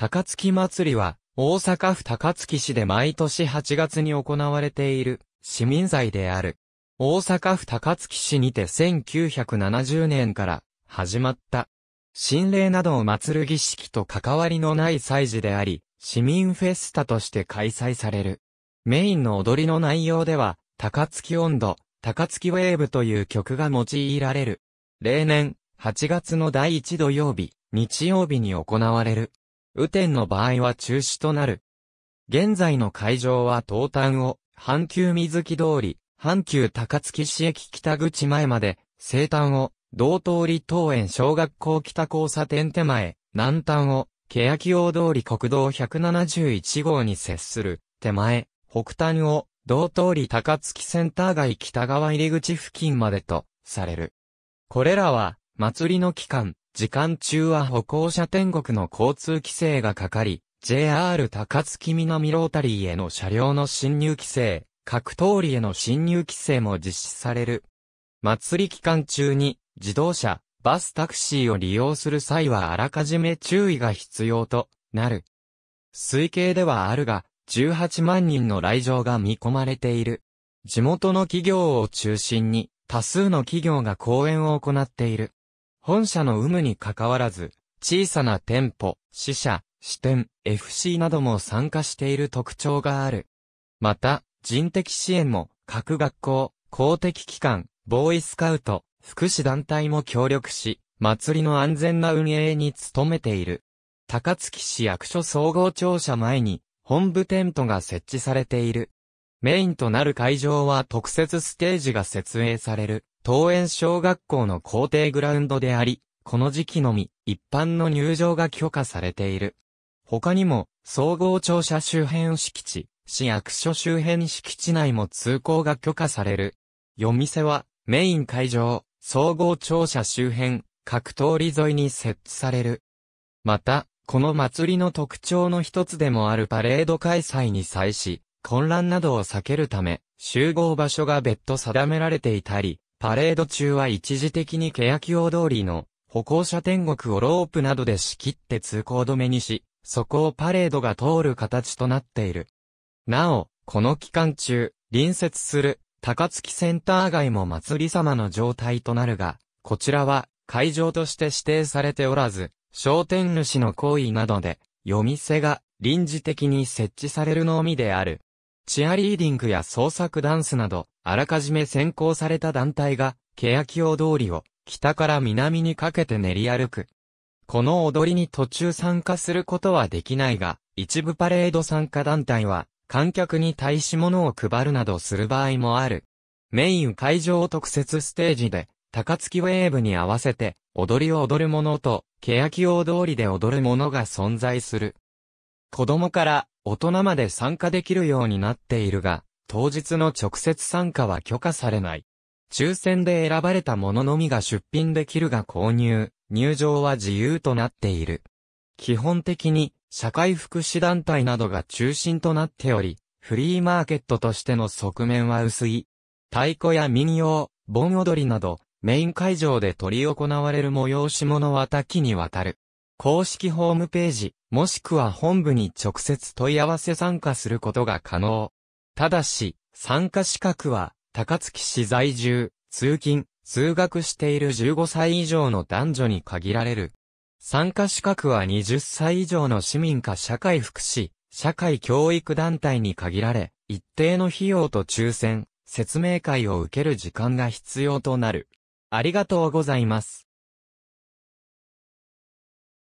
高槻祭りは、大阪府高槻市で毎年8月に行われている、市民祭である。大阪府高槻市にて1970年から、始まった。神霊などを祭る儀式と関わりのない祭事であり、市民フェスタとして開催される。メインの踊りの内容では、高槻音頭、高槻ウェーブという曲が用いられる。例年、8月の第1土曜日、日曜日に行われる。雨天の場合は中止となる。現在の会場は東端を、阪急水木通り、阪急高槻市駅北口前まで、西端を、道通り東園小学校北交差点手前、南端を、欅大通り国道171号に接する、手前、北端を、道通り高槻センター街北側入り口付近までと、される。これらは、祭りの期間、時間中は歩行者天国の交通規制がかかり、JR 高槻南ロータリーへの車両の進入規制、各通りへの進入規制も実施される。祭り期間中に自動車、バスタクシーを利用する際はあらかじめ注意が必要となる。推計ではあるが、18万人の来場が見込まれている。地元の企業を中心に多数の企業が講演を行っている。本社の有無にかかわらず、小さな店舗、支社、支店、FC なども参加している特徴がある。また、人的支援も、各学校、公的機関、ボーイスカウト、福祉団体も協力し、祭りの安全な運営に努めている。高槻市役所総合庁舎前に、本部テントが設置されている。メインとなる会場は特設ステージが設営される。桃園小学校の校庭グラウンドであり、この時期のみ、一般の入場が許可されている。他にも、総合庁舎周辺敷地、市役所周辺敷地内も通行が許可される。夜店は、メイン会場、総合庁舎周辺、各通り沿いに設置される。また、この祭りの特徴の一つでもあるパレード開催に際し、混乱などを避けるため、集合場所が別途定められていたり、パレード中は一時的に欅大通りの歩行者天国をロープなどで仕切って通行止めにし、そこをパレードが通る形となっている。なお、この期間中、隣接する高槻センター街も祭り様の状態となるが、こちらは会場として指定されておらず、商店主の行為などで、夜店が臨時的に設置されるのみである。チアリーディングや創作ダンスなど、あらかじめ先行された団体が、欅大通りを、北から南にかけて練り歩く。この踊りに途中参加することはできないが、一部パレード参加団体は、観客に対し物を配るなどする場合もある。メイン会場特設ステージで、高槻ウェーブに合わせて、踊りを踊る者と、欅大通りで踊る者が存在する。子供から大人まで参加できるようになっているが、当日の直接参加は許可されない。抽選で選ばれたもののみが出品できるが購入、入場は自由となっている。基本的に、社会福祉団体などが中心となっており、フリーマーケットとしての側面は薄い。太鼓や民謡、盆踊りなど、メイン会場で取り行われる催し物は多岐にわたる。公式ホームページ、もしくは本部に直接問い合わせ参加することが可能。ただし、参加資格は、高槻市在住、通勤、通学している15歳以上の男女に限られる。参加資格は20歳以上の市民か社会福祉、社会教育団体に限られ、一定の費用と抽選、説明会を受ける時間が必要となる。ありがとうございます。